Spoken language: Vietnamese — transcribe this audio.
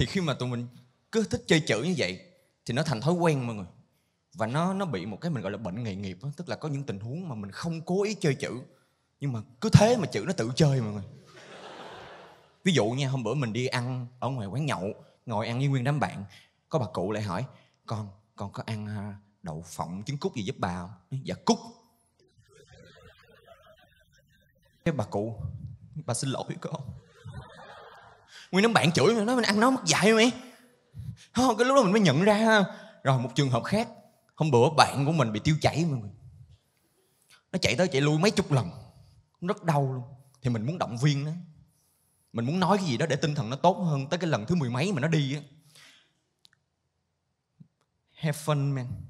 thì khi mà tụi mình cứ thích chơi chữ như vậy thì nó thành thói quen mọi người và nó nó bị một cái mình gọi là bệnh nghề nghiệp đó. tức là có những tình huống mà mình không cố ý chơi chữ nhưng mà cứ thế mà chữ nó tự chơi mọi người ví dụ nha hôm bữa mình đi ăn ở ngoài quán nhậu ngồi ăn với nguyên đám bạn có bà cụ lại hỏi con con có ăn à, đậu phộng trứng cút gì giúp bà không dạ cút cái bà cụ bà xin lỗi con nguyên đám bạn chửi mình nói mình ăn nó mất dạy mày không cái lúc đó mình mới nhận ra rồi một trường hợp khác hôm bữa bạn của mình bị tiêu chảy mình nó chạy tới chạy lui mấy chục lần rất đau luôn thì mình muốn động viên nó mình muốn nói cái gì đó để tinh thần nó tốt hơn tới cái lần thứ mười mấy mà nó đi á have fun man